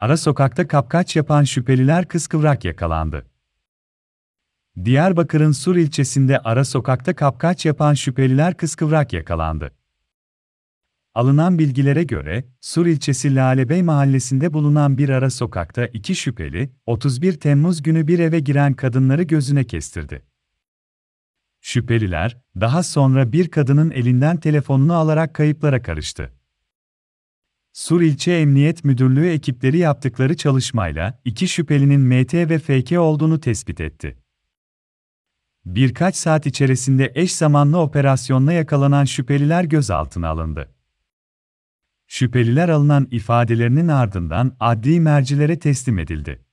Ara sokakta kapkaç yapan şüpheliler kıskıvrak yakalandı. Diyarbakır'ın Sur ilçesinde ara sokakta kapkaç yapan şüpheliler kıskıvrak yakalandı. Alınan bilgilere göre, Sur ilçesi Lalebey mahallesinde bulunan bir ara sokakta iki şüpheli, 31 Temmuz günü bir eve giren kadınları gözüne kestirdi. Şüpheliler, daha sonra bir kadının elinden telefonunu alarak kayıplara karıştı. Sur İlçe Emniyet Müdürlüğü ekipleri yaptıkları çalışmayla iki şüphelinin MT ve FK olduğunu tespit etti. Birkaç saat içerisinde eş zamanlı operasyonla yakalanan şüpheliler gözaltına alındı. Şüpheliler alınan ifadelerinin ardından adli mercilere teslim edildi.